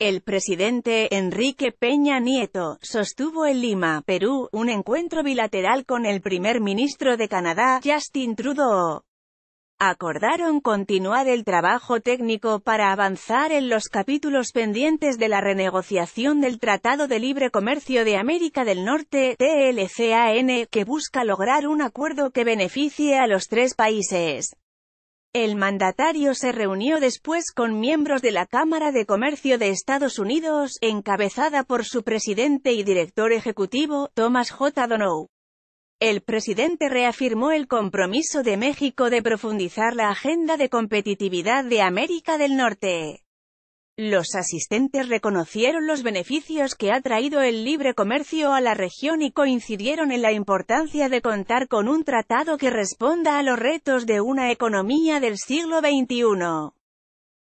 El presidente Enrique Peña Nieto sostuvo en Lima, Perú, un encuentro bilateral con el primer ministro de Canadá, Justin Trudeau. Acordaron continuar el trabajo técnico para avanzar en los capítulos pendientes de la renegociación del Tratado de Libre Comercio de América del Norte, TLCAN, que busca lograr un acuerdo que beneficie a los tres países. El mandatario se reunió después con miembros de la Cámara de Comercio de Estados Unidos, encabezada por su presidente y director ejecutivo, Thomas J. Donau. El presidente reafirmó el compromiso de México de profundizar la agenda de competitividad de América del Norte. Los asistentes reconocieron los beneficios que ha traído el libre comercio a la región y coincidieron en la importancia de contar con un tratado que responda a los retos de una economía del siglo XXI.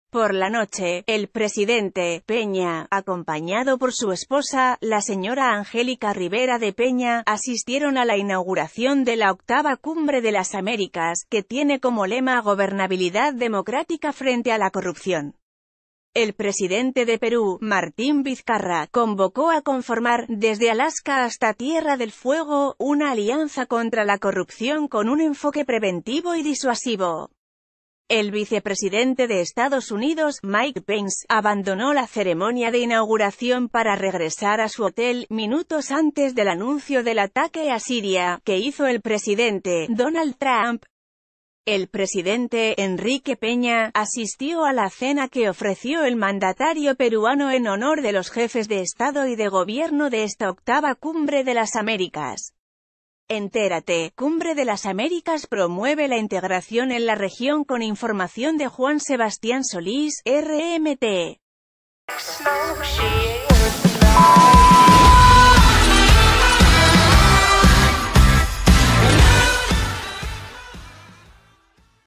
Por la noche, el presidente, Peña, acompañado por su esposa, la señora Angélica Rivera de Peña, asistieron a la inauguración de la octava Cumbre de las Américas, que tiene como lema Gobernabilidad Democrática frente a la corrupción. El presidente de Perú, Martín Vizcarra, convocó a conformar, desde Alaska hasta Tierra del Fuego, una alianza contra la corrupción con un enfoque preventivo y disuasivo. El vicepresidente de Estados Unidos, Mike Pence, abandonó la ceremonia de inauguración para regresar a su hotel minutos antes del anuncio del ataque a Siria, que hizo el presidente, Donald Trump, el presidente Enrique Peña asistió a la cena que ofreció el mandatario peruano en honor de los jefes de Estado y de Gobierno de esta octava Cumbre de las Américas. Entérate, Cumbre de las Américas promueve la integración en la región con información de Juan Sebastián Solís, RMT.